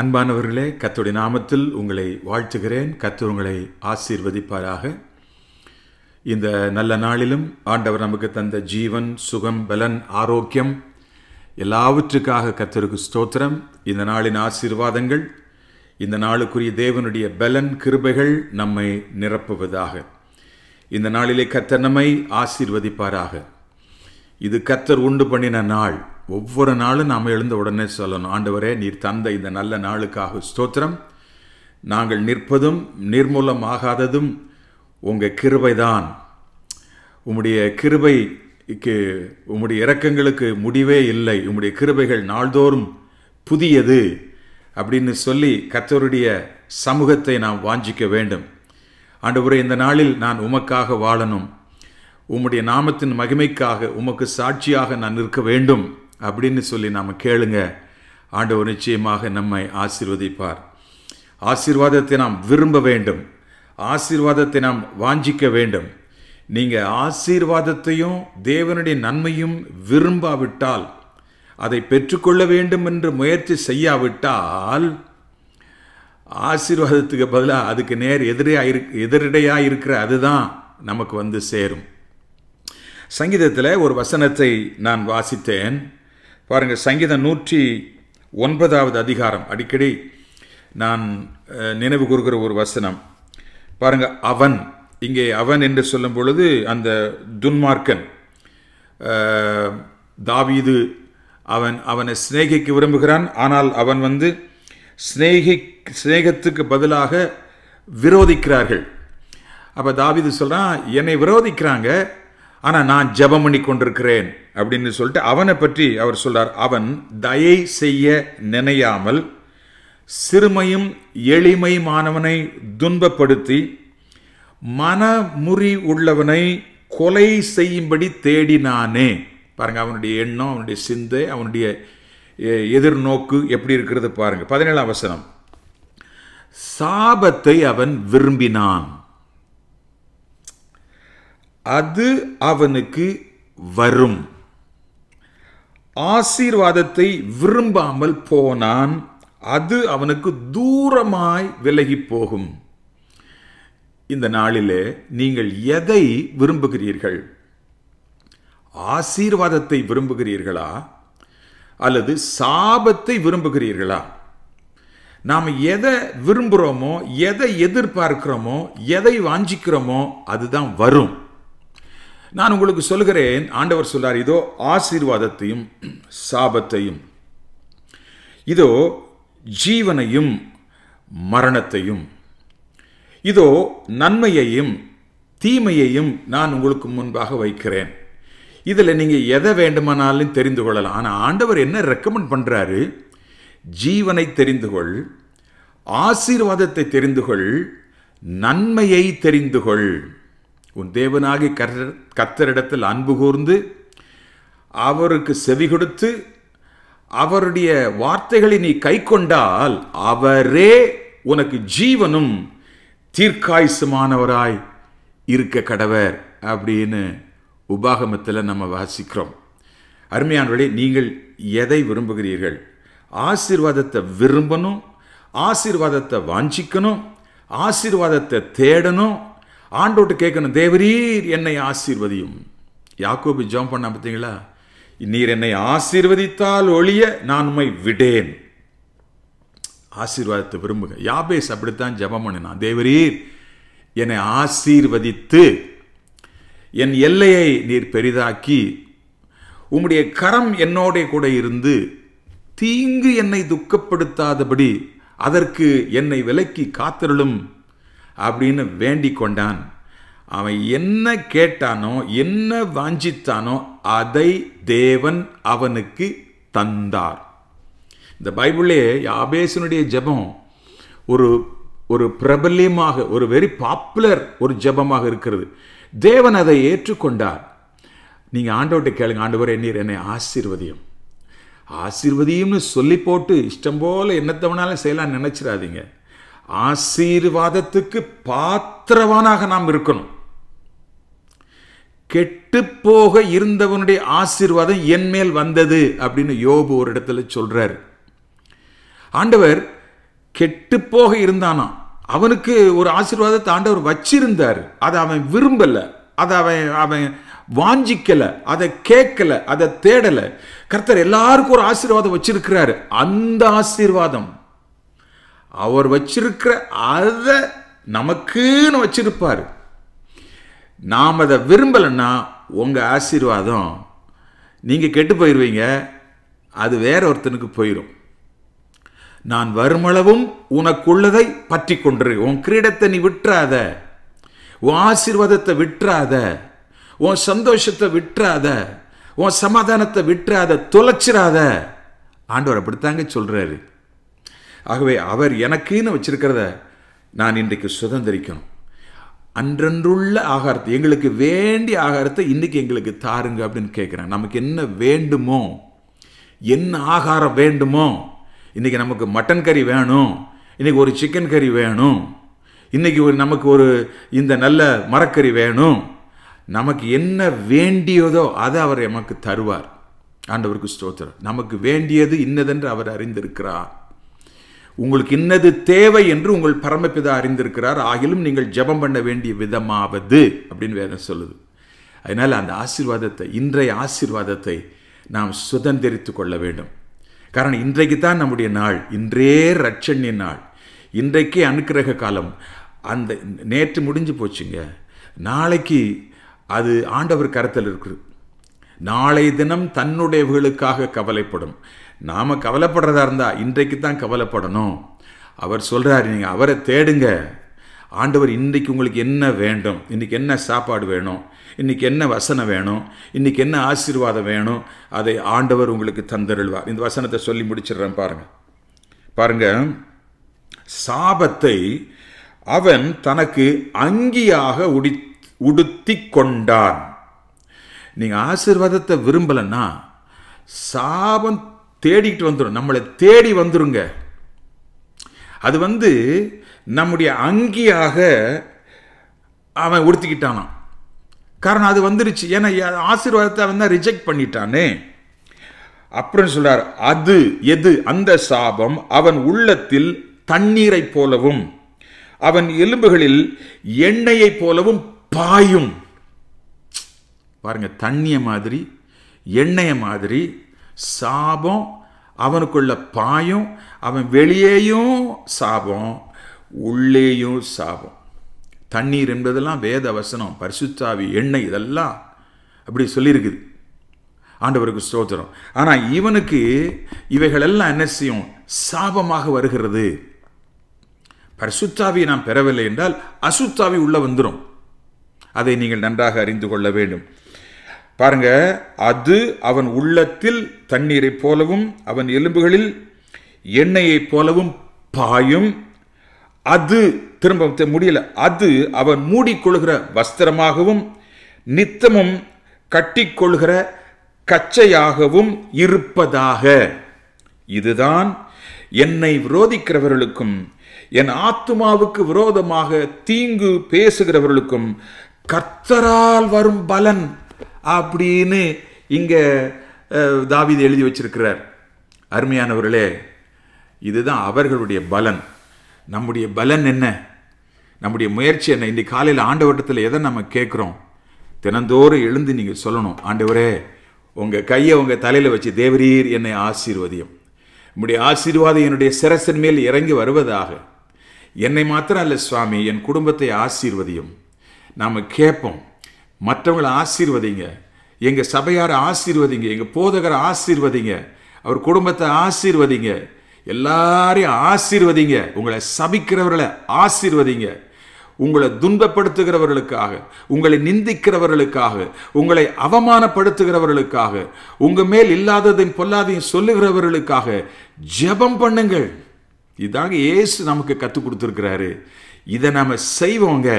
அன்பானவர்களே கத்துடைய நாமத்தில் உங்களை வாழ்த்துகிறேன் கத்து உங்களை ஆசீர்வதிப்பாராக இந்த நல்ல நாளிலும் ஆண்டவர் நமக்கு தந்த ஜீவன் சுகம் பலன் ஆரோக்கியம் எல்லாவற்றுக்காக கத்தருக்கு ஸ்தோத்திரம் இந்த நாளின் ஆசீர்வாதங்கள் இந்த நாளுக்குரிய தேவனுடைய பலன் கிருபைகள் நம்மை நிரப்புவதாக இந்த நாளிலே கத்தர் நம்மை ஆசீர்வதிப்பாராக இது கத்தர் உண்டு பண்ணின நாள் ஒவ்வொரு நாளும் நாம் எழுந்த உடனே சொல்லணும் ஆண்டவரே நீர் தந்த இந்த நல்ல நாளுக்காக ஸ்தோத்திரம் நாங்கள் நிற்பதும் நிர்மூலம் ஆகாததும் உங்கள் கிருவை தான் உம்முடைய கிருபைக்கு உம்முடைய இறக்கங்களுக்கு முடிவே இல்லை உம்முடைய கிருபைகள் நாள்தோறும் புதியது அப்படின்னு சொல்லி கத்தருடைய சமூகத்தை நாம் வாஞ்சிக்க வேண்டும் ஆண்டவரே இந்த நாளில் நான் உமக்காக வாழணும் உம்முடைய நாமத்தின் மகிமைக்காக உமக்கு சாட்சியாக நான் நிற்க வேண்டும் அப்படின்னு சொல்லி நாம் கேளுங்க ஆண்டவர் நிச்சயமாக நம்மை ஆசிர்வதிப்பார் ஆசீர்வாதத்தை நாம் விரும்ப வேண்டும் ஆசீர்வாதத்தை நாம் வாஞ்சிக்க வேண்டும் நீங்கள் ஆசீர்வாதத்தையும் தேவனுடைய நன்மையும் விரும்பாவிட்டால் அதை பெற்றுக்கொள்ள வேண்டும் என்று முயற்சி செய்யாவிட்டால் ஆசீர்வாதத்துக்கு பதிலாக அதுக்கு நேர் எதிரையாக இரு எதிரடையாக இருக்கிற அதுதான் நமக்கு வந்து சேரும் சங்கீதத்தில் ஒரு வசனத்தை நான் வாசித்தேன் பாருங்கள் சங்கீதம் நூற்றி ஒன்பதாவது அதிகாரம் அடிக்கடி நான் நினைவு கூறுகிற ஒரு வசனம் பாருங்க அவன் இங்கே அவன் என்று சொல்லும் பொழுது அந்த துன்மார்க்கன் தாவீது அவன் அவனை சிநேகிக்க விரும்புகிறான் ஆனால் அவன் வந்து சிநேகி சிநேகத்துக்கு பதிலாக விரோதிக்கிறார்கள் அப்போ தாவிது சொல்கிறான் என்னை விரோதிக்கிறாங்க ஆனால் நான் ஜபம் பண்ணி கொண்டிருக்கிறேன் அப்படின்னு சொல்லிட்டு அவனை பற்றி அவர் சொல்றார் அவன் தயை செய்ய நினையாமல் சிறுமையும் எளிமையுமானவனை துன்பப்படுத்தி மனமுறி உள்ளவனை கொலை செய்யும்படி தேடினானே பாருங்க அவனுடைய எண்ணம் அவனுடைய சிந்தை அவனுடைய எதிர்நோக்கு எப்படி இருக்கிறது பாருங்க பதினேழாம் வசனம் சாபத்தை அவன் விரும்பினான் அது அவனுக்கு வரும் ஆசீர்வாதத்தை விரும்பாமல் போனான் அது அவனுக்கு தூரமாய் விலகி போகும் இந்த நாளிலே நீங்கள் எதை விரும்புகிறீர்கள் ஆசீர்வாதத்தை விரும்புகிறீர்களா அல்லது சாபத்தை விரும்புகிறீர்களா நாம் எதை விரும்புகிறோமோ எதை எதிர்பார்க்கிறோமோ எதை வாஞ்சிக்கிறோமோ அதுதான் வரும் நான் உங்களுக்கு சொல்கிறேன் ஆண்டவர் சொல்றார் இதோ ஆசீர்வாதத்தையும் சாபத்தையும் இதோ ஜீவனையும் மரணத்தையும் இதோ நன்மையையும் தீமையையும் நான் உங்களுக்கு முன்பாக வைக்கிறேன் இதில் நீங்கள் எதை வேண்டுமானாலும் தெரிந்து கொள்ளலாம் ஆனால் ஆண்டவர் என்ன ரெக்கமெண்ட் பண்ணுறாரு ஜீவனை தெரிந்து கொள் ஆசீர்வாதத்தை தெரிந்து கொள் நன்மையை தெரிந்து கொள் உன் தேவனாகி கர்த்தர் கத்தரிடத்தில் அன்பு கூர்ந்து அவருக்கு செவி கொடுத்து அவருடைய வார்த்தைகளை நீ கை கொண்டால் அவரே உனக்கு ஜீவனும் தீர்க்காயுசமானவராய் இருக்க கடவர் அப்படின்னு உபாகமத்தில் நம்ம வாசிக்கிறோம் அருமையானவர்களே நீங்கள் எதை விரும்புகிறீர்கள் ஆசீர்வாதத்தை விரும்பணும் ஆசீர்வாதத்தை வாஞ்சிக்கணும் ஆசீர்வாதத்தை தேடணும் ஆண்டோட்டு கேட்கணும் தேவரீர் என்னை ஆசீர்வதியும் யாக்கோபி ஜோம் பண்ண பார்த்தீங்களா நீர் என்னை ஆசீர்வதித்தால் ஒழிய நான் உண்மை விடேன் ஆசீர்வாதத்தை விரும்புங்க யாபேஸ் அப்படித்தான் ஜபம் பண்ணினான் தேவரீர் என்னை ஆசீர்வதித்து என் எல்லையை நீர் பெரிதாக்கி உம்முடைய கரம் என்னோட கூட இருந்து தீங்கு என்னை துக்கப்படுத்தாதபடி அதற்கு என்னை விலக்கி காத்திருளும் அப்படின்னு வேண்டி கொண்டான் அவன் என்ன கேட்டானோ என்ன வாஞ்சித்தானோ அதை தேவன் அவனுக்கு தந்தார் இந்த பைபிளே யாபேசனுடைய ஜபம் ஒரு ஒரு பிரபல்யமாக ஒரு வெரி பாப்புலர் ஒரு ஜபமாக இருக்கிறது தேவன் அதை ஏற்றுக்கொண்டார் நீங்கள் ஆண்டவர்கிட்ட கேளுங்க ஆண்டவர் நீர் என்னை ஆசீர்வதியம் ஆசீர்வதியும்னு சொல்லி போட்டு இஷ்டம் போல் என்னத்தவனாலும் செய்யலாம்னு நினச்சிடாதீங்க ஆசீர்வாதத்துக்கு பாத்திரவானாக நாம் இருக்கணும் கெட்டு போக இருந்தவனுடைய ஆசீர்வாதம் என் மேல் வந்தது அப்படின்னு யோபு ஒரு இடத்துல சொல்றார் ஆண்டவர் கெட்டு போக இருந்தானா அவனுக்கு ஒரு ஆசீர்வாதத்தை ஆண்டவர் வச்சிருந்தார் அதை அவன் விரும்பலை அதை அவன் அவன் வாஞ்சிக்கலை அதை கேட்கலை அதை தேடலை கர்த்தர் எல்லாருக்கும் ஒரு ஆசீர்வாதம் வச்சிருக்கிறாரு அந்த ஆசீர்வாதம் அவர் வச்சிருக்கிற அதை நமக்குன்னு வச்சிருப்பார் நாம் அதை விரும்பலைன்னா உங்கள் ஆசீர்வாதம் நீங்கள் கெட்டு போயிடுவீங்க அது வேற ஒருத்தனுக்கு போயிடும் நான் வருமளவும் உனக்குள்ளதை பற்றி கொண்டு உன் கிரீடத்தை நீ விட்டுறாத உன் ஆசீர்வாதத்தை விட்டுறாத உன் சந்தோஷத்தை விட்டுறாத உன் சமாதானத்தை விட்டுறாத தொலைச்சிடாத ஆண்டவர் அப்படித்தாங்க சொல்கிறாரு ஆகவே அவர் எனக்குன்னு வச்சிருக்கிறத நான் இன்றைக்கு சுதந்திரிக்கணும் அன்றன்றுள்ள ஆகாரத்தை எங்களுக்கு வேண்டிய ஆகாரத்தை இன்றைக்கி எங்களுக்கு தாருங்க அப்படின்னு கேட்குறேன் நமக்கு என்ன வேண்டுமோ என்ன ஆகாரம் வேண்டுமோ இன்றைக்கி நமக்கு மட்டன் கறி வேணும் இன்றைக்கி ஒரு சிக்கன் கறி வேணும் இன்றைக்கி ஒரு நமக்கு ஒரு இந்த நல்ல மரக்கறி வேணும் நமக்கு என்ன வேண்டியதோ அதை அவர் எமக்கு தருவார் ஆண்டவருக்கு ஸ்தோத்திரம் நமக்கு வேண்டியது இன்னதென்று அவர் அறிந்திருக்கிறார் உங்களுக்கு இன்னது தேவை என்று உங்கள் பரமபிதா அறிந்திருக்கிறார் ஆகிலும் நீங்கள் ஜபம் பண்ண வேண்டிய விதமாவது அப்படின்னு வேற சொல்லுது அதனால் அந்த ஆசீர்வாதத்தை இன்றைய ஆசீர்வாதத்தை நாம் சுதந்திரித்து கொள்ள வேண்டும் காரணம் இன்றைக்கு தான் நம்முடைய நாள் இன்றே ரட்சண்ய நாள் இன்றைக்கே அனுக்கிரக காலம் அந்த நேற்று முடிஞ்சு போச்சுங்க நாளைக்கு அது ஆண்டவர் கரத்தில் இருக்குது நாளை தினம் தன்னுடையவர்களுக்காக கவலைப்படும் நாம் கவலைப்படுறதா இருந்தால் இன்றைக்கு தான் கவலைப்படணும் அவர் சொல்கிறார் நீங்கள் அவரை தேடுங்க ஆண்டவர் இன்றைக்கு உங்களுக்கு என்ன வேண்டும் இன்றைக்கி என்ன சாப்பாடு வேணும் இன்றைக்கி என்ன வசனம் வேணும் இன்றைக்கி என்ன ஆசீர்வாதம் வேணும் அதை ஆண்டவர் உங்களுக்கு தந்தருள்வார் இந்த வசனத்தை சொல்லி முடிச்சிடுறேன் பாருங்கள் பாருங்கள் சாபத்தை அவன் தனக்கு அங்கியாக உடி உடுத்தி கொண்டான் நீங்கள் ஆசீர்வாதத்தை விரும்பலைன்னா சாபம் தேடிட்டு வந்துடும் நம்மளை தேடி வந்துருங்க அது வந்து நம்முடைய அங்கியாக அவன் உடுத்திக்கிட்டானான் காரணம் அது வந்துருச்சு ஏன்னா ஆசீர்வாதத்தை அவன் தான் ரிஜெக்ட் பண்ணிட்டானே அப்புறம் சொல்றார் அது எது அந்த சாபம் அவன் உள்ளத்தில் தண்ணீரை போலவும் அவன் எலும்புகளில் எண்ணெயை போலவும் பாயும் பாருங்க தண்ணிய மாதிரி எண்ணெய மாதிரி சாபம் அவனுக்குள்ள பாயும் அவன் வெளியேயும் சாபம் உள்ளேயும் சாபம் தண்ணீர் என்பதெல்லாம் வேத வசனம் பரிசுத்தாவி எண்ணெய் இதெல்லாம் அப்படி சொல்லியிருக்குது ஆண்டவருக்கு சோதரம் ஆனால் இவனுக்கு இவைகளெல்லாம் என்ன செய்யும் சாபமாக வருகிறது பரிசுத்தாவியை நாம் பெறவில்லை என்றால் அசுத்தாவி உள்ளே வந்துடும் அதை நீங்கள் நன்றாக அறிந்து கொள்ள வேண்டும் பாருங்க அது அவன் உள்ளத்தில் தண்ணீரைப் போலவும் அவன் எலும்புகளில் எண்ணெயைப் போலவும் பாயும் அது திரும்ப முடியல அது அவன் மூடிக்கொள்கிற வஸ்திரமாகவும் நித்தமும் கட்டிக்கொள்கிற கச்சையாகவும் இருப்பதாக இதுதான் என்னை விரோதிக்கிறவர்களுக்கும் என் ஆத்துமாவுக்கு விரோதமாக தீங்கு பேசுகிறவர்களுக்கும் கர்த்தரால் வரும் பலன் அப்படின்னு இங்கே தாவிது எழுதி வச்சிருக்கிறார் அருமையானவர்களே இதுதான் அவர்களுடைய பலன் நம்முடைய பலன் என்ன நம்முடைய முயற்சி என்ன இன்றைக்கு காலையில் ஆண்டவட்டத்தில் எதை நம்ம கேட்குறோம் தினந்தோறும் எழுந்து நீங்கள் சொல்லணும் ஆண்டவரே உங்கள் கையை உங்கள் தலையில் வச்சு தேவரீர் என்னை ஆசீர்வதியம் உங்களுடைய ஆசீர்வாதம் என்னுடைய சிரசின் மேல் இறங்கி வருவதாக என்னை மாத்திரம் அல்ல சுவாமி என் குடும்பத்தை ஆசீர்வதியும் நாம் கேட்போம் மற்றவங்களை ஆசீர்வதிங்க எங்கள் சபையாரை ஆசீர்வதிங்க எங்கள் போதகரை ஆசீர்வதிங்க அவர் குடும்பத்தை ஆசீர்வதிங்க எல்லாரையும் ஆசீர்வதிங்க உங்களை சபிக்கிறவர்களை ஆசீர்வதிங்க உங்களை துன்பப்படுத்துகிறவர்களுக்காக உங்களை நிந்திக்கிறவர்களுக்காக உங்களை அவமானப்படுத்துகிறவர்களுக்காக உங்கள் மேல் இல்லாததையும் பொல்லாதையும் சொல்லுகிறவர்களுக்காக ஜெபம் பண்ணுங்கள் இதாங்க ஏசு நமக்கு கற்றுக் கொடுத்துருக்கிறாரு இதை நாம் செய்வோங்க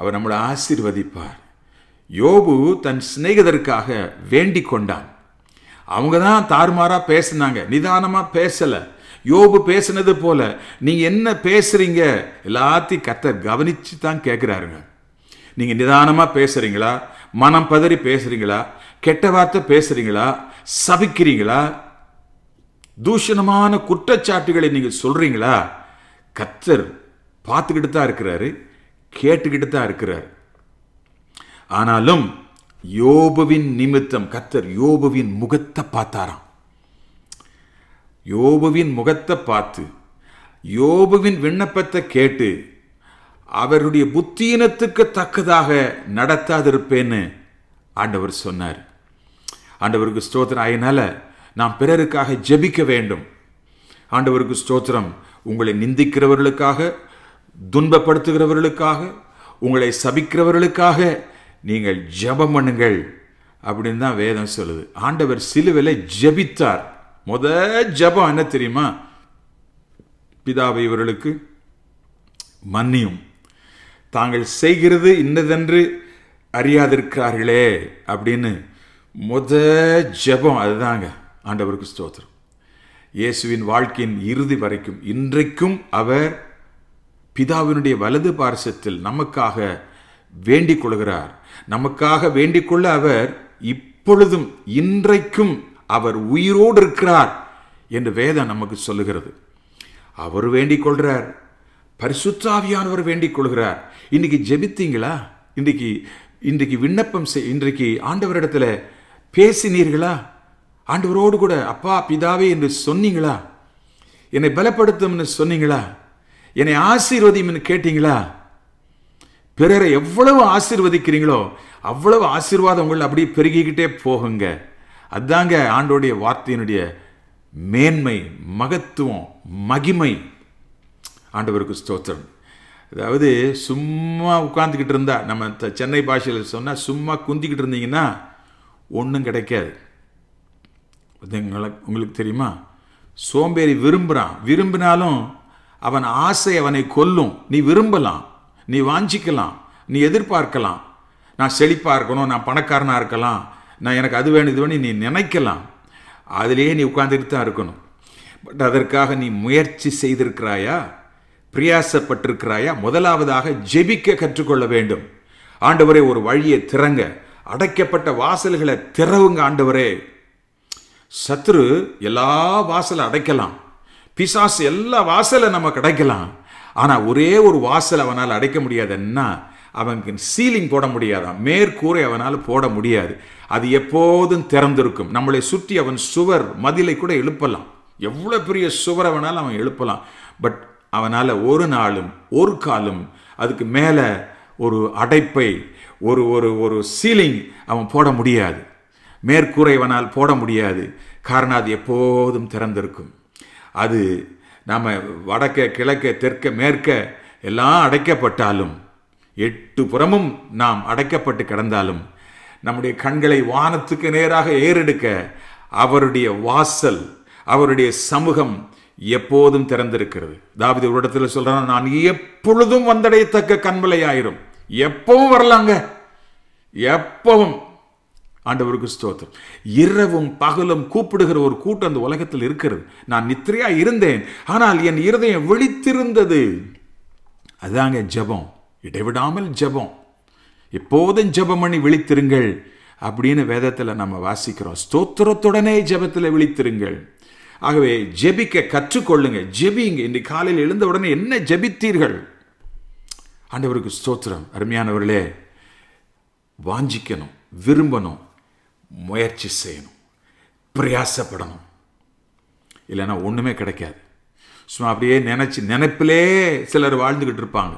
அவர் நம்மளை ஆசீர்வதிப்பார் யோபு தன் சிநேகிதருக்காக வேண்டிக் கொண்டான் அவங்க தான் தாறுமாறாக பேசினாங்க நிதானமாக பேசலை யோபு பேசினது போல நீங்கள் என்ன பேசுகிறீங்க எல்லாத்தையும் கத்தர் கவனித்து தான் கேட்குறாருங்க நீங்கள் நிதானமாக பேசுகிறீங்களா மனம் பதறி பேசுகிறீங்களா கெட்ட வார்த்தை பேசுகிறீங்களா சபிக்கிறீங்களா தூஷணமான குற்றச்சாட்டுகளை நீங்கள் சொல்கிறீங்களா கத்தர் பார்த்துக்கிட்டு தான் இருக்கிறாரு கேட்டுக்கிட்டு தான் இருக்கிறாரு ஆனாலும் யோபுவின் நிமித்தம் கத்தர் யோபுவின் முகத்தை பார்த்தாராம் யோபுவின் முகத்தை பார்த்து யோபுவின் விண்ணப்பத்தை கேட்டு அவருடைய புத்தீனத்துக்கு தக்கதாக நடத்தாதிருப்பேன்னு ஆண்டவர் சொன்னார் ஆண்டவருக்கு ஸ்தோத்திரம் ஆயினால நாம் பிறருக்காக ஜெபிக்க வேண்டும் ஆண்டவருக்கு ஸ்தோத்திரம் உங்களை நிந்திக்கிறவர்களுக்காக துன்பப்படுத்துகிறவர்களுக்காக உங்களை சபிக்கிறவர்களுக்காக நீங்கள் ஜபம் பண்ணுங்கள் அப்படின்னு தான் வேதம் சொல்லுது ஆண்டவர் சிலுவில ஜபித்தார் முத ஜபம் என்ன தெரியுமா பிதாவை இவர்களுக்கு மன்னியும் தாங்கள் செய்கிறது இன்னதென்று அறியாதிருக்கிறார்களே அப்படின்னு முத ஜபம் அதுதாங்க ஆண்டவருக்கு ஸ்தோத்திரம் இயேசுவின் வாழ்க்கையின் இறுதி வரைக்கும் இன்றைக்கும் அவர் பிதாவினுடைய வலது பாரசத்தில் நமக்காக வேண்டிக் கொள்கிறார் நமக்காக வேண்டிக்கொள்ள அவர் இப்பொழுதும் இன்றைக்கும் அவர் உயிரோடு இருக்கிறார் என்று வேதம் நமக்கு சொல்லுகிறது அவர் வேண்டிக் கொள்கிறார் பரிசுத்தாவியானவர் வேண்டிக் கொள்கிறார் இன்னைக்கு ஜெபித்தீங்களா இன்றைக்கு இன்றைக்கு விண்ணப்பம் செய் இன்றைக்கு ஆண்டவரிடத்தில் பேசினீர்களா ஆண்டவரோடு கூட அப்பா பிதாவே என்று சொன்னீங்களா என்னை பலப்படுத்தும்னு சொன்னீங்களா என்னை ஆசீர்வதிம்னு கேட்டீங்களா பிறரை எவ்வளவு ஆசிர்வதிக்கிறீங்களோ அவ்வளவு ஆசீர்வாதம் உங்களை அப்படியே பெருகிக்கிட்டே போகுங்க அதாங்க ஆண்டோடைய வார்த்தையினுடைய மேன்மை மகத்துவம் மகிமை ஆண்டவருக்கு ஸ்தோத்திரம் அதாவது சும்மா உட்காந்துக்கிட்டு இருந்தா நம்ம சென்னை பாஷையில் சொன்னால் சும்மா குந்திக்கிட்டு இருந்தீங்கன்னா ஒன்றும் கிடைக்காது உங்களுக்கு தெரியுமா சோம்பேறி விரும்புகிறான் விரும்பினாலும் அவன் ஆசை அவனை கொல்லும் நீ விரும்பலாம் நீ வாஞ்சிக்கலாம் நீ எதிர்பார்க்கலாம் நான் செழிப்பாக இருக்கணும் நான் பணக்காரனாக இருக்கலாம் நான் எனக்கு அது வேணும் இது வேணும் நீ நினைக்கலாம் அதிலேயே நீ உட்கார்ந்துட்டு தான் இருக்கணும் பட் அதற்காக நீ முயற்சி செய்திருக்கிறாயா பிரியாசப்பட்டிருக்கிறாயா முதலாவதாக ஜெபிக்க கற்றுக்கொள்ள வேண்டும் ஆண்டவரே ஒரு வழியை திறங்க அடைக்கப்பட்ட வாசல்களை திறவுங்க ஆண்டவரே சத்ரு எல்லா வாசலை அடைக்கலாம் பிசாசு எல்லா வாசலை நமக்கு அடைக்கலாம் ஆனால் ஒரே ஒரு வாசல் அவனால் அடைக்க முடியாதுன்னா அவனுக்கு சீலிங் போட முடியாதான் மேற்கூரை அவனால் போட முடியாது அது எப்போதும் திறந்திருக்கும் நம்மளை சுற்றி அவன் சுவர் மதிலை கூட எழுப்பலாம் எவ்வளோ பெரிய சுவர் அவனால் அவன் எழுப்பலாம் பட் அவனால் ஒரு நாளும் ஒரு காலும் அதுக்கு மேலே ஒரு அடைப்பை ஒரு ஒரு ஒரு சீலிங் அவன் போட முடியாது மேற்கூரை அவனால் போட முடியாது காரணம் அது எப்போதும் திறந்திருக்கும் அது நாம் வடக்க கிழக்க தெற்க மேற்க எல்லாம் அடைக்கப்பட்டாலும் எட்டு புறமும் நாம் அடைக்கப்பட்டு கிடந்தாலும் நம்முடைய கண்களை வானத்துக்கு நேராக ஏறெடுக்க அவருடைய வாசல் அவருடைய சமூகம் எப்போதும் திறந்திருக்கிறது தாவிதி ஒரு இடத்துல சொல்றான் நான் எப்பொழுதும் வந்தடையத்தக்க கண்மலை ஆயிரும் எப்பவும் வரலாங்க எப்பவும் ஆண்டவருக்கு ஸ்தோத்திரம் இரவும் பகலும் கூப்பிடுகிற ஒரு கூட்டம் அந்த உலகத்தில் இருக்கிறது நான் நித்திரையா இருந்தேன் ஆனால் என் இருதயம் விழித்திருந்தது அதாங்க ஜபம் இடைவிடாமல் ஜபம் எப்போதும் ஜபம் பண்ணி விழித்திருங்கள் அப்படின்னு வேதத்தில் நம்ம வாசிக்கிறோம் ஸ்தோத்திரத்துடனே ஜபத்தில் விழித்திருங்கள் ஆகவே ஜெபிக்க கற்றுக்கொள்ளுங்க ஜெபிங்க இன்னைக்கு காலையில் எழுந்த உடனே என்ன ஜெபித்தீர்கள் ஆண்டவருக்கு ஸ்தோத்திரம் அருமையானவர்களே வாஞ்சிக்கணும் விரும்பணும் முயற்சி செய்யணும் பிரயாசப்படணும் இல்லைன்னா ஒன்றுமே கிடைக்காது சும்மா அப்படியே நினச்சி நினைப்பிலே சிலர் வாழ்ந்துக்கிட்டு இருப்பாங்க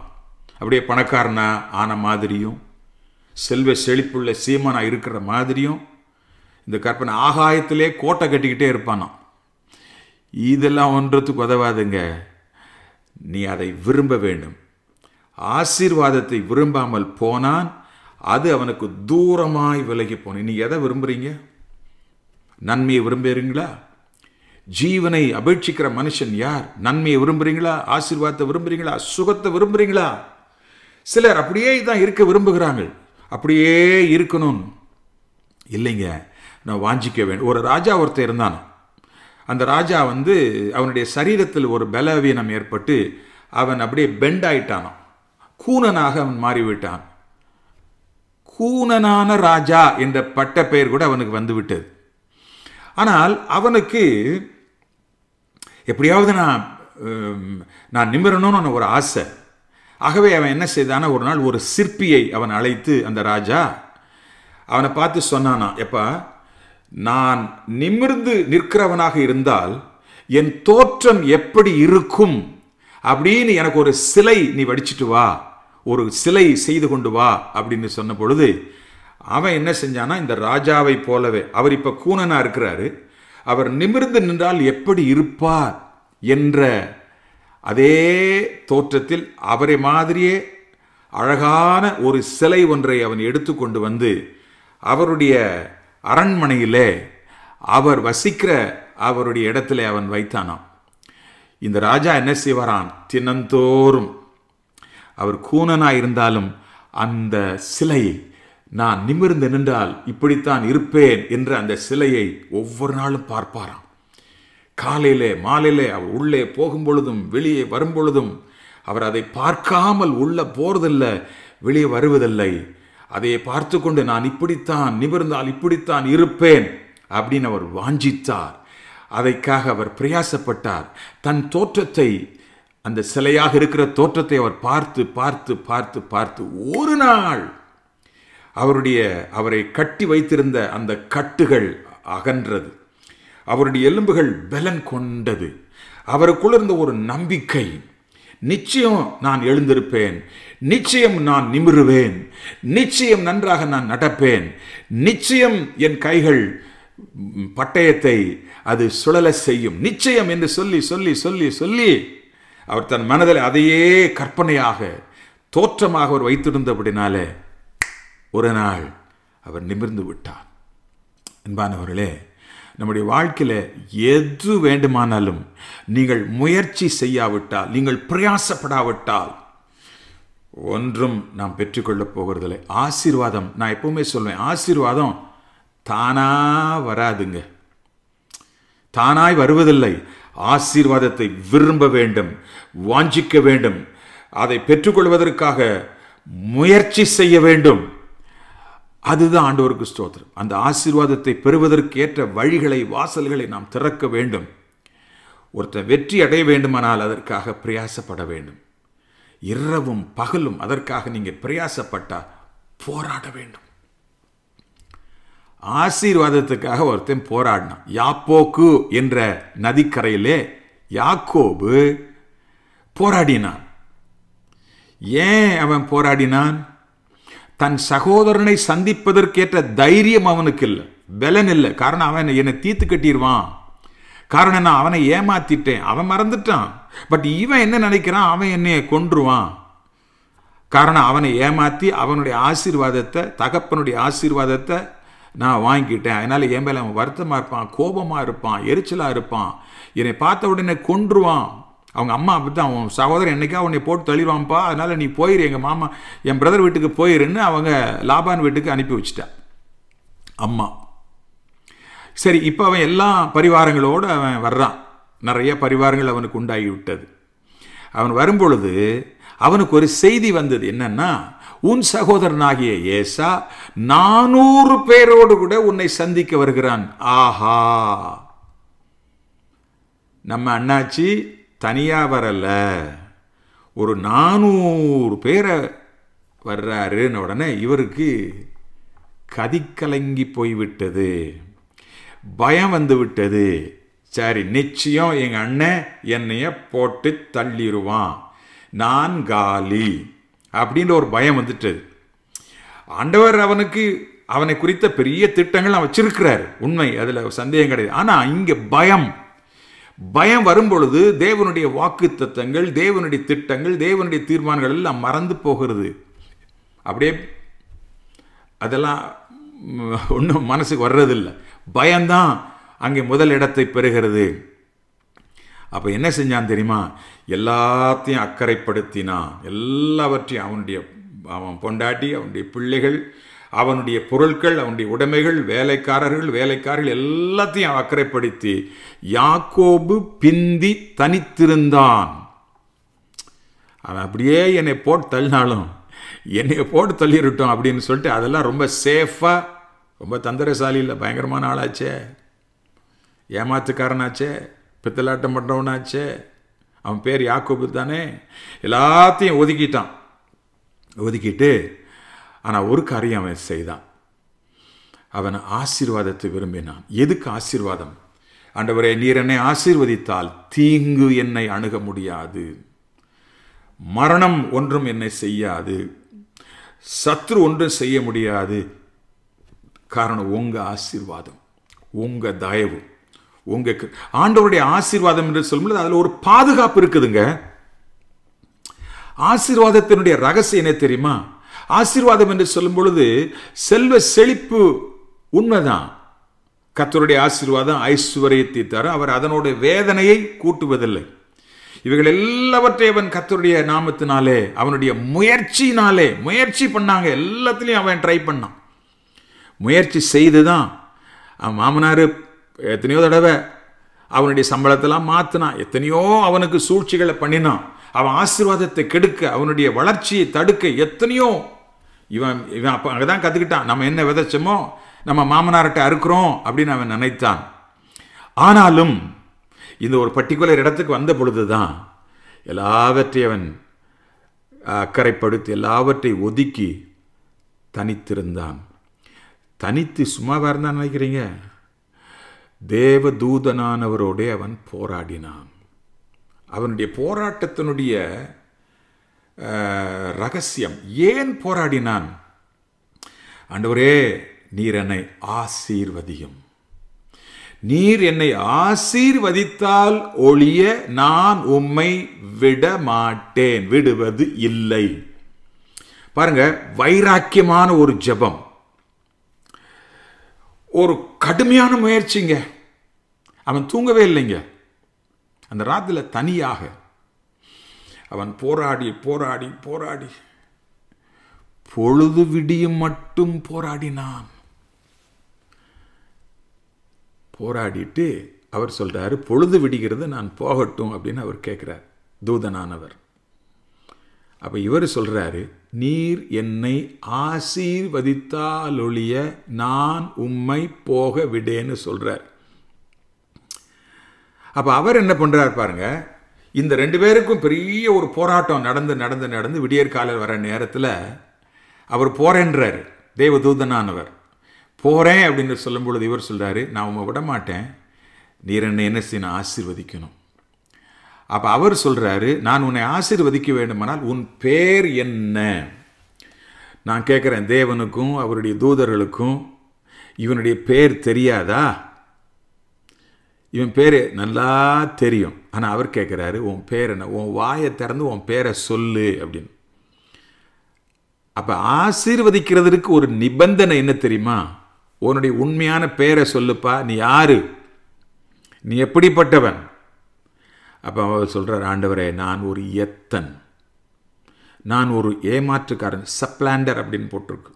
அப்படியே பணக்காரனா ஆன மாதிரியும் செல்வ செழிப்புள்ள சீமானாக இருக்கிற மாதிரியும் இந்த கற்பனை ஆகாயத்திலே கோட்டை கட்டிக்கிட்டே இருப்பானாம் இதெல்லாம் ஒன்றத்துக்கு உதவாதுங்க நீ அதை விரும்ப வேண்டும் ஆசீர்வாதத்தை விரும்பாமல் போனான் அது அவனுக்கு தூரமாய் விலகி போன நீங்கள் எதை விரும்புகிறீங்க நன்மையை விரும்புகிறீங்களா ஜீவனை அபேட்சிக்கிற மனுஷன் யார் நன்மையை விரும்புகிறீங்களா ஆசீர்வாதத்தை விரும்புறீங்களா சுகத்தை விரும்புகிறீங்களா சிலர் அப்படியே தான் இருக்க விரும்புகிறாங்க அப்படியே இருக்கணும் இல்லைங்க நான் வாஞ்சிக்க வேண்டும் ஒரு ராஜா ஒருத்தர் இருந்தான் அந்த ராஜா வந்து அவனுடைய சரீரத்தில் ஒரு பலவீனம் ஏற்பட்டு அவன் அப்படியே பெண்ட் ஆயிட்டானான் கூனனாக அவன் மாறிவிட்டான் கூனனான ராஜா என்ற பட்ட பெயர் கூட அவனுக்கு வந்துவிட்டது ஆனால் அவனுக்கு எப்படியாவது நான் நான் நிமிரணும்னு ஒரு ஆசை ஆகவே அவன் என்ன செய்தானா ஒரு நாள் ஒரு சிற்பியை அவன் அழைத்து அந்த ராஜா அவனை பார்த்து சொன்னானா எப்பா நான் நிமிர்ந்து நிற்கிறவனாக இருந்தால் என் தோற்றம் எப்படி இருக்கும் அப்படின்னு எனக்கு ஒரு சிலை நீ வடிச்சிட்டு வா ஒரு சிலை செய்து கொண்டு வா அப்படின்னு சொன்ன பொழுது அவன் என்ன செஞ்சானா இந்த ராஜாவை போலவே அவர் இப்போ கூனனாக இருக்கிறாரு அவர் நிமிர்ந்து நின்றால் எப்படி இருப்பார் என்ற அதே தோற்றத்தில் அவரை மாதிரியே அழகான ஒரு சிலை ஒன்றை அவன் எடுத்துக்கொண்டு வந்து அவருடைய அரண்மனையிலே அவர் வசிக்கிற அவருடைய இடத்துல அவன் வைத்தானான் இந்த ராஜா என்ன செய்வாரான் தினந்தோறும் அவர் கூனனாக இருந்தாலும் அந்த சிலையை நான் நிமிர்ந்து நின்றால் இப்படித்தான் இருப்பேன் என்ற அந்த சிலையை ஒவ்வொரு நாளும் பார்ப்பாராம் காலையிலே மாலையிலே அவர் உள்ளே போகும் பொழுதும் வெளியே வரும் பொழுதும் அவர் அதை பார்க்காமல் உள்ள போறதில்லை வெளியே வருவதில்லை அதை பார்த்து கொண்டு நான் இப்படித்தான் நிமிர்ந்தால் இப்படித்தான் இருப்பேன் அப்படின்னு அவர் வாஞ்சித்தார் அதைக்காக அவர் பிரயாசப்பட்டார் தன் தோற்றத்தை அந்த சிலையாக இருக்கிற தோற்றத்தை அவர் பார்த்து பார்த்து பார்த்து பார்த்து ஒரு நாள் அவருடைய அவரை கட்டி வைத்திருந்த அந்த கட்டுகள் அகன்றது அவருடைய எலும்புகள் பலன் கொண்டது அவருக்குள்ள இருந்த ஒரு நம்பிக்கை நிச்சயம் நான் எழுந்திருப்பேன் நிச்சயம் நான் நிமிருவேன் நிச்சயம் நன்றாக நான் நடப்பேன் நிச்சயம் என் கைகள் பட்டயத்தை அது சுழல செய்யும் நிச்சயம் என்று சொல்லி சொல்லி சொல்லி சொல்லி அவர் தன் மனதில் அதையே கற்பனையாக தோற்றமாக அவர் வைத்திருந்தபடினாலே ஒரு நாள் அவர் நிமிர்ந்து விட்டார் என்பானவர்களே நம்முடைய வாழ்க்கையில் எது வேண்டுமானாலும் நீங்கள் முயற்சி செய்யாவிட்டால் நீங்கள் பிரயாசப்படாவிட்டால் ஒன்றும் நாம் பெற்றுக்கொள்ளப் போகிறதில்லை ஆசீர்வாதம் நான் எப்பவுமே சொல்வேன் ஆசீர்வாதம் தானாக வராதுங்க தானாய் வருவதில்லை ஆசீர்வாதத்தை விரும்ப வேண்டும் வாஞ்சிக்க வேண்டும் அதை பெற்றுக்கொள்வதற்காக முயற்சி செய்ய வேண்டும் அதுதான் ஆண்டவருக்கு ஸ்தோத்திரம் அந்த ஆசீர்வாதத்தை பெறுவதற்கு ஏற்ற வழிகளை வாசல்களை நாம் திறக்க வேண்டும் ஒருத்தர் வெற்றி அடைய வேண்டுமானால் அதற்காக பிரயாசப்பட வேண்டும் இரவும் பகலும் அதற்காக நீங்கள் பிரயாசப்பட்டால் போராட வேண்டும் ஆசீர்வாதத்துக்காக ஒருத்தன் போராடினான் யாப்போக்கு என்ற நதிக்கரையிலே யாக்கோபு போராடினான் ஏன் அவன் போராடினான் தன் சகோதரனை சந்திப்பதற்கேற்ற தைரியம் அவனுக்கு இல்லை பலன் இல்லை காரணம் அவன் என்னை தீத்து கட்டிடுவான் காரணம் நான் அவனை ஏமாத்திட்டேன் அவன் மறந்துட்டான் பட் இவன் என்ன நினைக்கிறான் அவன் என்னை கொன்றுவான் காரணம் அவனை ஏமாற்றி அவனுடைய ஆசீர்வாதத்தை தகப்பனுடைய ஆசீர்வாதத்தை நான் வாங்கிக்கிட்டேன் அதனால் என் மேலே அவன் வருத்தமாக இருப்பான் கோபமாக இருப்பான் எரிச்சலாக இருப்பான் என்னை பார்த்த உடனே கொன்றுவான் அவங்க அம்மா அப்படி தான் அவன் சகோதரன் என்றைக்கா உன்னை போட்டு தள்ளிடுவான்ப்பா அதனால் நீ போயிரு எங்கள் மாமா என் பிரதர் வீட்டுக்கு போயிருன்னு அவங்க லாபான் வீட்டுக்கு அனுப்பி வச்சிட்டான் அம்மா சரி இப்போ அவன் எல்லா பரிவாரங்களோடு அவன் வர்றான் நிறைய பரிவாரங்கள் அவனுக்கு உண்டாகி விட்டது அவன் வரும்பொழுது அவனுக்கு ஒரு செய்தி வந்தது என்னன்னா உன் சகோதரனாகிய ஏசா நானூறு பேரோடு கூட உன்னை சந்திக்க வருகிறான் ஆஹா நம்ம அண்ணாச்சி தனியாக வரல ஒரு நானூறு பேரை வர்றாருன்னு உடனே இவருக்கு கதிக்கலங்கி போய்விட்டது பயம் வந்து விட்டது சரி நிச்சயம் எங்கள் அண்ணன் என்னைய போட்டு தள்ளிடுவான் நான் காலி அப்படின்ற ஒரு பயம் வந்துட்டது ஆண்டவர் அவனுக்கு அவனை குறித்த பெரிய திட்டங்கள் அவன் வச்சிருக்கிறார் உண்மை அதில் சந்தேகம் கிடையாது ஆனால் இங்கே பயம் பயம் வரும் பொழுது தேவனுடைய வாக்கு தத்தங்கள் தேவனுடைய திட்டங்கள் தேவனுடைய தீர்மானங்கள் எல்லாம் மறந்து போகிறது அப்படியே அதெல்லாம் ஒன்றும் மனசுக்கு வர்றதில்லை பயம்தான் அங்கே முதல் இடத்தை பெறுகிறது அப்போ என்ன செஞ்சான் தெரியுமா எல்லாத்தையும் அக்கறைப்படுத்தினான் எல்லாவற்றையும் அவனுடைய அவன் பொண்டாட்டி அவனுடைய பிள்ளைகள் அவனுடைய பொருட்கள் அவனுடைய உடைமைகள் வேலைக்காரர்கள் வேலைக்காரர்கள் எல்லாத்தையும் அக்கறைப்படுத்தி யாக்கோபு பிந்தி தனித்திருந்தான் அவன் அப்படியே என்னை போட்டு தள்ளினாலும் என்னை போட்டு தள்ளிடட்டும் அப்படின்னு சொல்லிட்டு அதெல்லாம் ரொம்ப சேஃபாக ரொம்ப தந்திரசாலி இல்லை பயங்கரமான ஆளாச்சே ஏமாத்துக்காரனாச்சே பித்தலாட்டம் பண்ணுறவனாச்சே அவன் பேர் யாக்கோபு தானே எல்லாத்தையும் ஒதுக்கிட்டான் ஒதுக்கிட்டு ஆனால் ஒரு காரியம் அவன் செய்தான் அவன் ஆசீர்வாதத்தை விரும்பினான் எதுக்கு ஆசீர்வாதம் ஆண்டவரே நீர் என்னை ஆசீர்வதித்தால் தீங்கு என்னை அணுக முடியாது மரணம் ஒன்றும் என்னை செய்யாது சத்ரு ஒன்றும் செய்ய முடியாது காரணம் உங்கள் ஆசீர்வாதம் உங்கள் தயவு உங்க ஆண்டவருடைய ஆசீர்வாதம் என்று சொல்லும்போது அதில் ஒரு பாதுகாப்பு இருக்குதுங்க ஆசீர்வாதத்தினுடைய ரகசியம் என்ன தெரியுமா ஆசீர்வாதம் என்று சொல்லும் பொழுது செல்வ செழிப்பு உண்மைதான் கத்தருடைய ஆசீர்வாதம் ஐஸ்வர்யத்தை தர அவர் அதனுடைய வேதனையை கூட்டுவதில்லை இவைகள் எல்லாவற்றையும் அவன் கத்தருடைய நாமத்தினாலே அவனுடைய முயற்சினாலே முயற்சி பண்ணாங்க எல்லாத்துலேயும் அவன் ட்ரை பண்ணான் முயற்சி செய்துதான் தான் மாமனார் எத்தனையோ தடவை அவனுடைய சம்பளத்தெல்லாம் மாற்றினான் எத்தனையோ அவனுக்கு சூழ்ச்சிகளை பண்ணினான் அவன் ஆசீர்வாதத்தை கெடுக்க அவனுடைய வளர்ச்சியை தடுக்க எத்தனையோ இவன் இவன் அப்போ அங்கே தான் கற்றுக்கிட்டான் நம்ம என்ன விதைச்சோமோ நம்ம மாமனார்கிட்ட அறுக்கிறோம் அப்படின்னு அவன் நினைத்தான் ஆனாலும் இந்த ஒரு பர்டிகுலர் இடத்துக்கு வந்த பொழுது தான் எல்லாவற்றையும் அவன் அக்கறைப்படுத்தி எல்லாவற்றையும் ஒதுக்கி தனித்திருந்தான் தனித்து சும்மாவாக இருந்தான்னு நினைக்கிறீங்க தேவதூதனானவரோடே அவன் போராடினான் அவனுடைய போராட்டத்தினுடைய ரகசியம் ஏன் போராடினான் அண்டவரே நீர் என்னை ஆசீர்வதியும் நீர் என்னை ஆசீர்வதித்தால் ஒழிய நான் உம்மை விட மாட்டேன் விடுவது இல்லை பாருங்க வைராக்கியமான ஒரு ஜபம் ஒரு கடுமையான முயற்சிங்க அவன் தூங்கவே இல்லைங்க அந்த ராத்தில் தனியாக அவன் போராடி போராடி போராடி பொழுது விடியும் மட்டும் போராடினான் போராடிட்டு அவர் சொல்கிறாரு பொழுது விடுகிறது நான் போகட்டும் அப்படின்னு அவர் கேட்குறார் தூதனானவர் அப்போ இவர் சொல்கிறாரு நீர் என்னை ஆசீர்வதித்தாலொழிய நான் உம்மை போக விடேன்னு சொல்கிறார் அப்போ அவர் என்ன பண்ணுறார் பாருங்க இந்த ரெண்டு பேருக்கும் பெரிய ஒரு போராட்டம் நடந்து நடந்து நடந்து விடியற்கால வர நேரத்தில் அவர் போறேன்றார் தேவதூதனானவர் போகிறேன் அப்படின்னு சொல்லும் பொழுது இவர் சொல்கிறாரு நான் உங்க விட மாட்டேன் நீர் என்னை என்ன செய்யணும் ஆசீர்வதிக்கணும் அப்போ அவர் சொல்கிறாரு நான் உன்னை ஆசிர்வதிக்க வேண்டுமானால் உன் பேர் என்ன நான் கேட்குறேன் தேவனுக்கும் அவருடைய தூதர்களுக்கும் இவனுடைய பேர் தெரியாதா இவன் பேர் நல்லா தெரியும் ஆனால் அவர் கேட்குறாரு உன் பேர் என்ன உன் வாயை திறந்து உன் பேரை சொல்லு அப்படின்னு அப்போ ஆசீர்வதிக்கிறதுக்கு ஒரு நிபந்தனை என்ன தெரியுமா உன்னுடைய உண்மையான பேரை சொல்லுப்பா நீ யாரு நீ எப்படிப்பட்டவன் அப்போ அவர் சொல்கிறார் ஆண்டவரே நான் ஒரு எத்தன் நான் ஒரு ஏமாற்றுக்காரன் சப்ளாண்டர் அப்படின்னு போட்டிருக்கு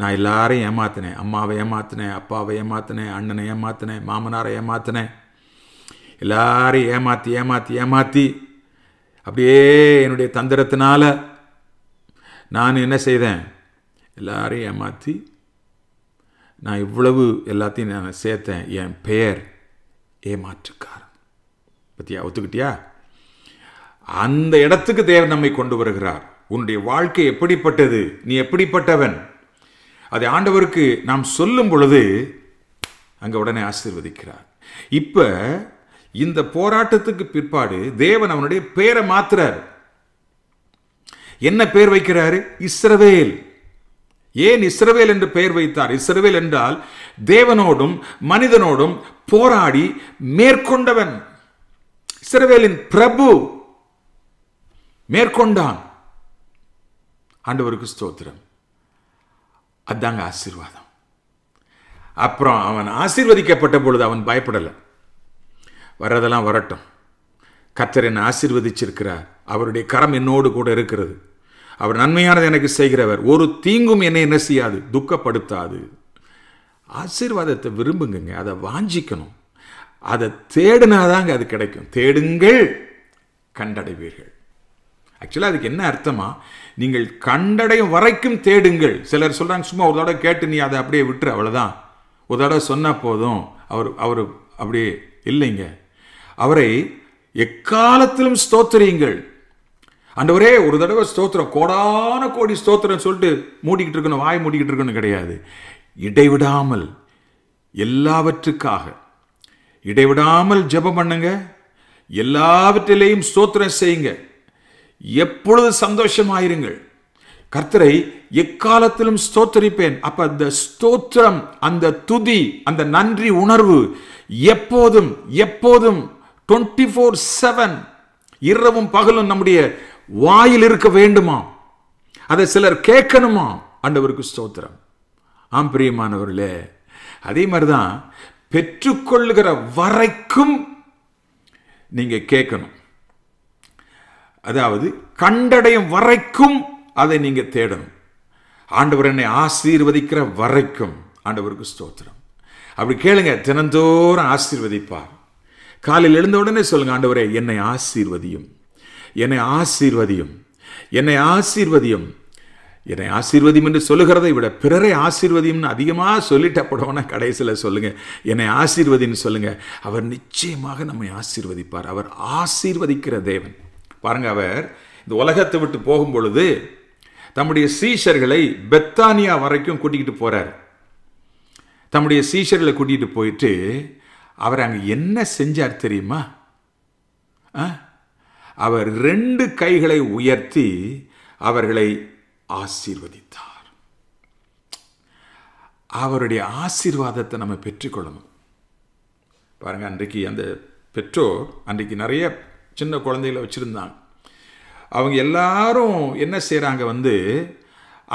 நான் எல்லாரையும் ஏமாத்தினேன் அம்மாவை ஏமாத்தினேன் அப்பாவை ஏமாத்தினேன் அண்ணனை ஏமாத்தினேன் மாமனாரை ஏமாத்தினேன் எல்லாரையும் ஏமாற்றி ஏமாத்தி ஏமாற்றி அப்படியே என்னுடைய தந்திரத்தினால நான் என்ன செய்தேன் எல்லாரையும் ஏமாற்றி நான் இவ்வளவு எல்லாத்தையும் நான் சேர்த்தேன் என் பெயர் ஏமாற்றுக்கார் பத்தியா ஒத்துக்கிட்டியா அந்த இடத்துக்கு தேவன் நம்மை கொண்டு வருகிறார் உன்னுடைய வாழ்க்கை எப்படிப்பட்டது நீ எப்படிப்பட்டவன் அதை ஆண்டவருக்கு நாம் சொல்லும் பொழுது அங்கே உடனே ஆசீர்வதிக்கிறார் இப்போ இந்த போராட்டத்துக்கு பிற்பாடு தேவன் அவனுடைய பெயரை மாத்துறார் என்ன பெயர் வைக்கிறாரு இஸ்ரவேல் ஏன் இஸ்ரவேல் என்று பெயர் வைத்தார் இஸ்ரவேல் என்றால் தேவனோடும் மனிதனோடும் போராடி மேற்கொண்டவன் இஸ்ரவேலின் பிரபு மேற்கொண்டான் ஆண்டவருக்கு ஸ்தோத்திரம் அதாங்க ஆசீர்வாதம் அப்புறம் அவன் ஆசீர்வதிக்கப்பட்ட பொழுது அவன் பயப்படலை வர்றதெல்லாம் வரட்டும் கத்தர் என்னை ஆசீர்வதிச்சிருக்கிறார் அவருடைய கரம் என்னோடு கூட இருக்கிறது அவர் நன்மையானது எனக்கு செய்கிறவர் ஒரு தீங்கும் என்னை என்ன செய்யாது துக்கப்படுத்தாது ஆசீர்வாதத்தை விரும்புங்க அதை வாஞ்சிக்கணும் அதை தேடினாதாங்க அது கிடைக்கும் தேடுங்கள் கண்டடைவீர்கள் ஆக்சுவலாக அதுக்கு என்ன அர்த்தமா நீங்கள் கண்டடையும் வரைக்கும் தேடுங்கள் சிலர் சொல்கிறாங்க சும்மா ஒரு தடவை கேட்டு நீ அதை அப்படியே விட்டுரு அவ்வளோதான் ஒரு தடவை சொன்னால் போதும் அவர் அவர் அப்படியே இல்லைங்க அவரை எக்காலத்திலும் ஸ்தோத்திரியுங்கள் அந்த ஒரே ஒரு தடவை ஸ்தோத்திரம் கோடான கோடி ஸ்தோத்திரம் சொல்லிட்டு மூடிக்கிட்டு இருக்கணும் வாய் மூடிக்கிட்டு இருக்கணும் கிடையாது இடைவிடாமல் எல்லாவற்றுக்காக இடைவிடாமல் ஜெபம் பண்ணுங்க எல்லாவற்றிலையும் ஸ்தோத்திரம் செய்யுங்க எப்பொழுது சந்தோஷமாயிருங்கள் கர்த்தரை எக்காலத்திலும் ஸ்தோத்தரிப்பேன் அப்ப அந்த ஸ்தோத்திரம் அந்த துதி அந்த நன்றி உணர்வு எப்போதும் எப்போதும் டுவெண்ட்டி ஃபோர் செவன் இரவும் பகலும் நம்முடைய வாயில் இருக்க வேண்டுமா அதை சிலர் கேட்கணுமா அண்டவருக்கு ஸ்தோத்திரம் ஆம் பிரியமானவர்களே அதே மாதிரி தான் பெற்றுக்கொள்ளுகிற வரைக்கும் நீங்கள் கேட்கணும் அதாவது கண்டடையும் வரைக்கும் அதை நீங்கள் தேடணும் ஆண்டவர் என்னை ஆசீர்வதிக்கிற வரைக்கும் ஆண்டவருக்கு ஸ்தோத்திரம் அப்படி கேளுங்க தினந்தோறும் ஆசீர்வதிப்பார் காலையில் எழுந்த உடனே சொல்லுங்க ஆண்டவரே என்னை ஆசீர்வதியும் என்னை ஆசீர்வதியும் என்னை ஆசீர்வதியும் என்னை ஆசீர்வதியும் என்று சொல்லுகிறதை விட பிறரை ஆசீர்வதியும்னு அதிகமாக சொல்லிட்டப்படவனா கடைசியில் சொல்லுங்கள் என்னை ஆசீர்வதின்னு சொல்லுங்கள் அவர் நிச்சயமாக நம்மை ஆசீர்வதிப்பார் அவர் ஆசீர்வதிக்கிற தேவன் பாருங்க அவர் இந்த உலகத்தை விட்டு போகும் பொழுது தம்முடைய சீஷர்களை பெத்தானியா வரைக்கும் கூட்டிகிட்டு போறார் தம்முடைய சீஷர்களை கூட்டிகிட்டு போயிட்டு அவர் அங்கே என்ன செஞ்சார் தெரியுமா அவர் ரெண்டு கைகளை உயர்த்தி அவர்களை ஆசீர்வதித்தார் அவருடைய ஆசீர்வாதத்தை நம்ம பெற்றுக்கொள்ளணும் பாருங்கள் அன்றைக்கு அந்த பெற்றோர் அன்றைக்கு நிறைய சின்ன குழந்தைகளை வச்சுருந்தாங்க அவங்க எல்லாரும் என்ன செய்கிறாங்க வந்து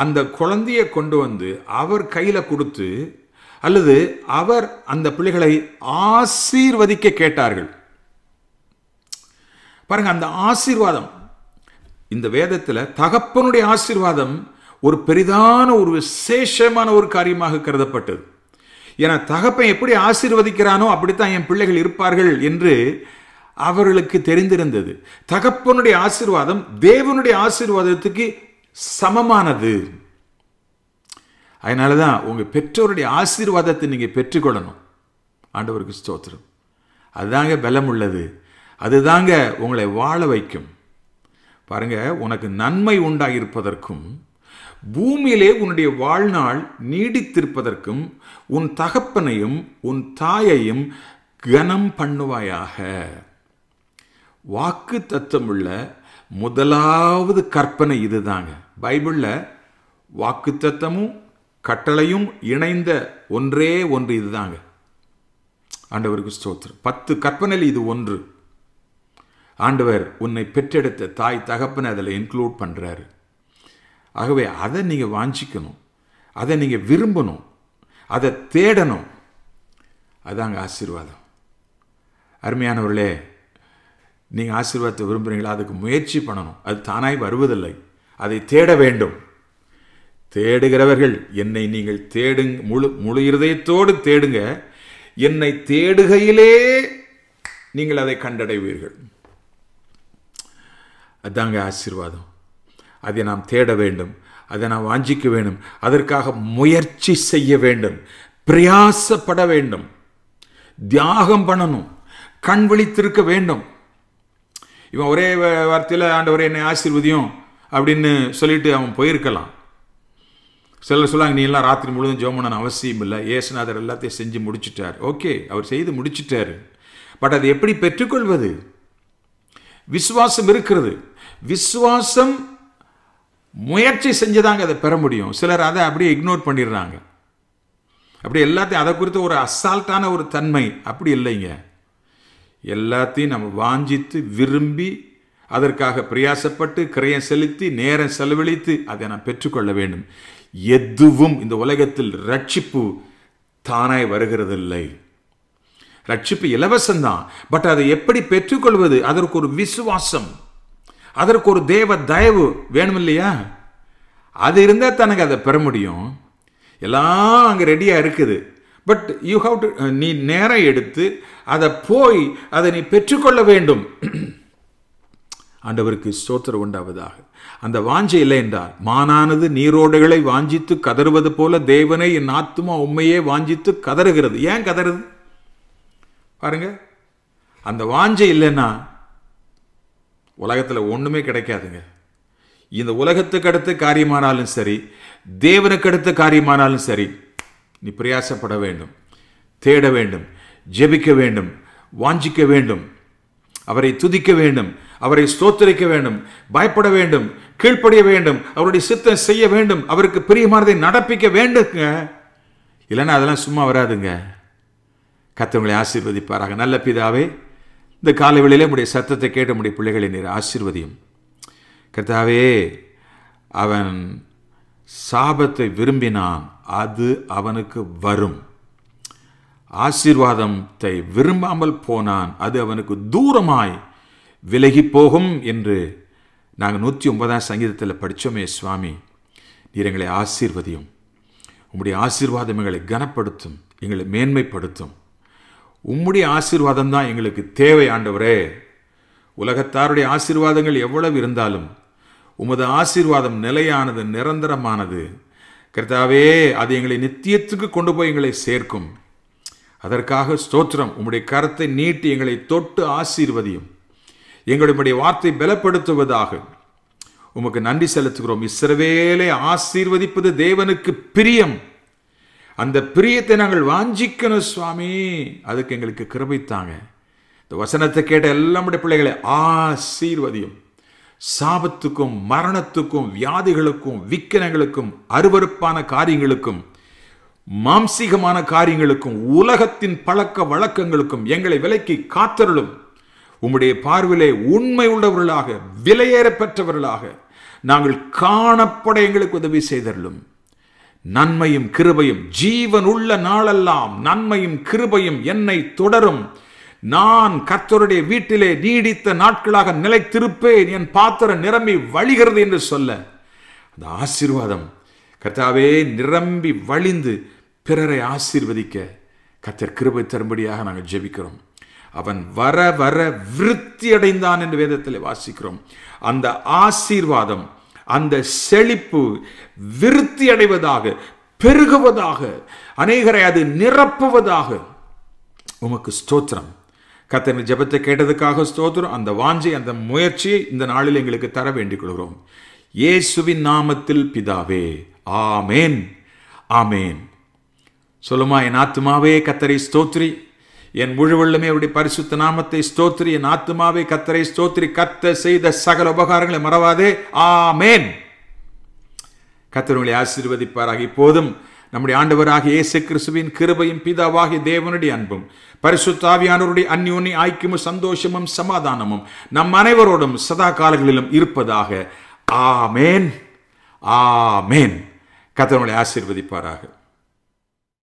அந்த குழந்தைய கொண்டு வந்து அவர் கையில் கொடுத்து அல்லது அவர் அந்த பிள்ளைகளை ஆசீர்வதிக்க கேட்டார்கள் பாருங்கள் அந்த ஆசீர்வாதம் இந்த வேதத்தில் தகப்பனுடைய ஆசீர்வாதம் ஒரு பெரிதான ஒரு விசேஷமான ஒரு காரியமாக கருதப்பட்டது ஏன்னா தகப்பன் எப்படி ஆசீர்வதிக்கிறானோ அப்படித்தான் என் பிள்ளைகள் இருப்பார்கள் என்று அவர்களுக்கு தெரிந்திருந்தது தகப்பனுடைய ஆசிர்வாதம் தேவனுடைய ஆசீர்வாதத்துக்கு சமமானது அதனால தான் உங்கள் பெற்றோருடைய ஆசீர்வாதத்தை நீங்கள் பெற்றுக்கொள்ளணும் ஆண்டவருக்கு ஸ்தோத்திரம் அதுதாங்க பலம் உள்ளது அதுதாங்க உங்களை வாழ வைக்கும் பாருங்க உனக்கு நன்மை உண்டாயிருப்பதற்கும் பூமியிலே உன்னுடைய வாழ்நாள் நீடித்திருப்பதற்கும் உன் தகப்பனையும் உன் தாயையும் கனம் பண்ணுவாயாக வாக்கு தத்துவமுள்ள முதலாவது கற்பனை இதுதாங்க பைபிளில் வாக்கு தத்தமும் கட்டளையும் இணைந்த ஒன்றே ஒன்று இதுதாங்க ஆண்டவருக்கு ஸ்தோத்திரம் பத்து கற்பனையில் இது ஒன்று ஆண்டவர் உன்னை பெற்றெடுத்த தாய் தகப்பனை அதில் இன்க்ளூட் பண்ணுறாரு ஆகவே அதை நீங்கள் வாஞ்சிக்கணும் அதை நீங்கள் விரும்பணும் அதை தேடணும் அதாங்க ஆசீர்வாதம் அருமையானவர்களே நீங்கள் ஆசீர்வாதத்தை விரும்புகிறீங்களா அதுக்கு முயற்சி பண்ணணும் அது தானாய் வருவதில்லை அதை தேட வேண்டும் தேடுகிறவர்கள் என்னை நீங்கள் தேடுங்க முழு முழு இருதயத்தோடு தேடுங்க என்னை தேடுகையிலே நீங்கள் அதை கண்டடைவீர்கள் அதாங்க ஆசீர்வாதம் அதை நாம் தேட வேண்டும் அதை நாம் வாஞ்சிக்க வேண்டும் அதற்காக முயற்சி செய்ய வேண்டும் பிரயாசப்பட வேண்டும் தியாகம் பண்ணணும் கண் விழித்திருக்க வேண்டும் இவன் ஒரே வார்த்தையில் ஆண்டவர் என்னை ஆசீர்வதியும் அப்படின்னு சொல்லிட்டு அவன் போயிருக்கலாம் சிலர் சொல்லாங்க நீ எல்லாம் ராத்திரி முழுதும் ஜோம் பண்ணணும் அவசியம் இல்லை ஏசுநாதர் எல்லாத்தையும் செஞ்சு முடிச்சிட்டார் ஓகே அவர் செய்து முடிச்சிட்டார் பட் அது எப்படி பெற்றுக்கொள்வது விசுவாசம் இருக்கிறது விசுவாசம் முயற்சி செஞ்சுதாங்க அதை பெற முடியும் சிலர் அதை அப்படியே இக்னோர் பண்ணிடுறாங்க அப்படி எல்லாத்தையும் அதை குறித்து ஒரு அசால்ட்டான ஒரு தன்மை அப்படி இல்லைங்க எல்லாத்தையும் நம்ம வாஞ்சித்து விரும்பி அதற்காக பிரயாசப்பட்டு கிரையம் செலுத்தி நேரம் செலவழித்து அதை நான் பெற்றுக்கொள்ள வேண்டும் எதுவும் இந்த உலகத்தில் ரட்சிப்பு தானாய் வருகிறதில்லை ரட்சிப்பு இலவசம்தான் பட் அதை எப்படி பெற்றுக்கொள்வது அதற்கு ஒரு விசுவாசம் அதற்கு ஒரு தேவ தயவு வேணும் இல்லையா அது இருந்தால் தனக்கு அதை பெற முடியும் எல்லாம் அங்கே ரெடியாக இருக்குது பட் யூ ஹாவ் டு நீ நேரம் எடுத்து அதை போய் அதை நீ பெற்றுக்கொள்ள வேண்டும் ஆண்டவருக்கு ஸ்தோத்திரம் உண்டாவதாக அந்த வாஞ்சை இல்லை என்றால் மானானது நீரோடுகளை வாஞ்சித்து கதறுவது போல தேவனை என் ஆத்மா உண்மையே வாஞ்சித்து கதறுகிறது ஏன் கதறுது பாருங்க அந்த வாஞ்சை இல்லைன்னா உலகத்தில் ஒன்றுமே கிடைக்காதுங்க இந்த உலகத்துக்கு அடுத்து காரியமானாலும் சரி தேவனுக்கு அடுத்த காரியமானாலும் சரி நீ பிரயாசப்பட வேண்டும் தேட வேண்டும் ஜெபிக்க வேண்டும் வாஞ்சிக்க வேண்டும் அவரை துதிக்க வேண்டும் அவரை ஸ்தோத்தரிக்க வேண்டும் பயப்பட வேண்டும் கீழ்ப்படிய வேண்டும் அவருடைய சித்தம் செய்ய வேண்டும் அவருக்கு பிரியமானதை நடப்பிக்க வேண்டுங்க இல்லைன்னா அதெல்லாம் சும்மா வராதுங்க கத்தவங்களை ஆசீர்வதிப்பாராக நல்ல பிதாவே இந்த காலை வேளையில் உங்களுடைய சத்தத்தை கேட்ட உடைய பிள்ளைகளை நீர் ஆசீர்வதியும் கர்த்தாவே அவன் சாபத்தை விரும்பினான் அது அவனுக்கு வரும் ஆசீர்வாதத்தை விரும்பாமல் போனான் அது அவனுக்கு தூரமாய் விலகி போகும் என்று நாங்கள் நூற்றி ஒன்பதாம் சங்கீதத்தில் படித்தோமே சுவாமி நீர் எங்களை ஆசீர்வதியும் உங்களுடைய ஆசீர்வாதம் எங்களை கனப்படுத்தும் எங்களை மேன்மைப்படுத்தும் உம்முடைய ஆசீர்வாதம் தான் எங்களுக்கு தேவை ஆண்டவரே உலகத்தாருடைய ஆசீர்வாதங்கள் எவ்வளவு இருந்தாலும் உமது ஆசீர்வாதம் நிலையானது நிரந்தரமானது கர்த்தாவே அது எங்களை நித்தியத்துக்கு கொண்டு போய் எங்களை சேர்க்கும் அதற்காக ஸ்தோத்திரம் உம்முடைய கரத்தை நீட்டி எங்களை தொட்டு ஆசீர்வதியும் எங்களுடைய வார்த்தை பலப்படுத்துவதாக உமக்கு நன்றி செலுத்துகிறோம் இஸ்ரவேலை ஆசீர்வதிப்பது தேவனுக்கு பிரியம் அந்த பிரியத்தை நாங்கள் வாஞ்சிக்கணும் சுவாமி அதுக்கு எங்களுக்கு கிருபித்தாங்க இந்த வசனத்தை கேட்ட எல்லாமுடைய பிள்ளைகளை ஆசீர்வதியும் சாபத்துக்கும் மரணத்துக்கும் வியாதிகளுக்கும் விக்கனங்களுக்கும் அருவறுப்பான காரியங்களுக்கும் மாம்சீகமான காரியங்களுக்கும் உலகத்தின் பழக்க வழக்கங்களுக்கும் எங்களை விலக்கி காத்தருளும் உம்முடைய பார்வையிலே உண்மை உள்ளவர்களாக விலையேற பெற்றவர்களாக நாங்கள் காணப்பட எங்களுக்கு உதவி செய்தருளும் நன்மையும் கிருபையும் ஜீவன் உள்ள நாளெல்லாம் நன்மையும் கிருபையும் என்னை தொடரும் நான் கர்த்தருடைய வீட்டிலே நீடித்த நாட்களாக நிலைத்திருப்பேன் என் பாத்திரம் நிரம்பி வழிகிறது என்று சொல்ல அந்த ஆசீர்வாதம் கர்த்தாவே நிரம்பி வழிந்து பிறரை ஆசீர்வதிக்க கர்த்தர் கிருபை தரும்படியாக நாங்கள் ஜெபிக்கிறோம் அவன் வர வர விருத்தி அடைந்தான் என்று வேதத்தில் வாசிக்கிறோம் அந்த ஆசீர்வாதம் அந்த செழிப்பு விருத்தி அடைவதாக பெருகுவதாக அநேகரை அது நிரப்புவதாக உமக்கு ஸ்தோத்திரம் கத்தனை ஜபத்தை கேட்டதுக்காக ஸ்தோத்திரம் அந்த வாஞ்சை அந்த முயற்சியை இந்த நாளில் எங்களுக்கு தர வேண்டிக் கொள்கிறோம் இயேசுவின் நாமத்தில் பிதாவே ஆமேன் ஆமேன் சொல்லுமா என் ஆத்துமாவே கத்தரை ஸ்தோத்ரி என் முழுவள்ளுமே அவருடைய பரிசுத்த நாமத்தை ஸ்தோத்ரி என் ஆத்மாவை கத்தரை ஸ்தோத்ரி கத்த செய்த சகல உபகாரங்களை மறவாதே ஆமேன் கத்தருடைய ஆசீர்வதிப்பாராக இப்போதும் நம்முடைய ஆண்டவராக இயேசு கிறிஸ்துவின் கிருபையும் பிதாவாகிய தேவனுடைய அன்பும் பரிசுத்தாவியானவருடைய அந்யோனி ஐக்கியமும் சந்தோஷமும் சமாதானமும் நம் அனைவரோடும் சதா காலங்களிலும் இருப்பதாக ஆமேன் ஆமேன் கத்தனுடைய ஆசீர்வதிப்பாராக